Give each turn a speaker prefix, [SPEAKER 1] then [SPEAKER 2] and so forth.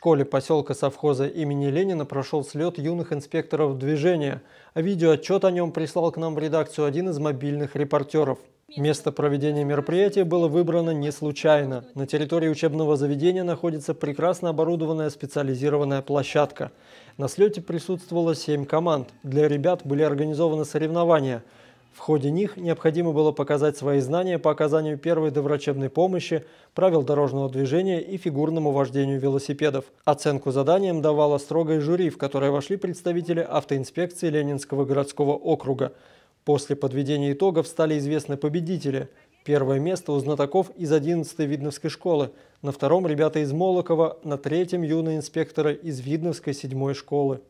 [SPEAKER 1] школе поселка совхоза имени Ленина прошел слет юных инспекторов движения, а видеоотчет о нем прислал к нам в редакцию один из мобильных репортеров. Место проведения мероприятия было выбрано не случайно. На территории учебного заведения находится прекрасно оборудованная специализированная площадка. На слете присутствовало семь команд. Для ребят были организованы соревнования – в ходе них необходимо было показать свои знания по оказанию первой доврачебной помощи, правил дорожного движения и фигурному вождению велосипедов. Оценку заданиям давала строгая жюри, в которое вошли представители автоинспекции Ленинского городского округа. После подведения итогов стали известны победители. Первое место у знатоков из 11-й Видновской школы, на втором – ребята из Молокова, на третьем – юные инспекторы из Видновской седьмой школы.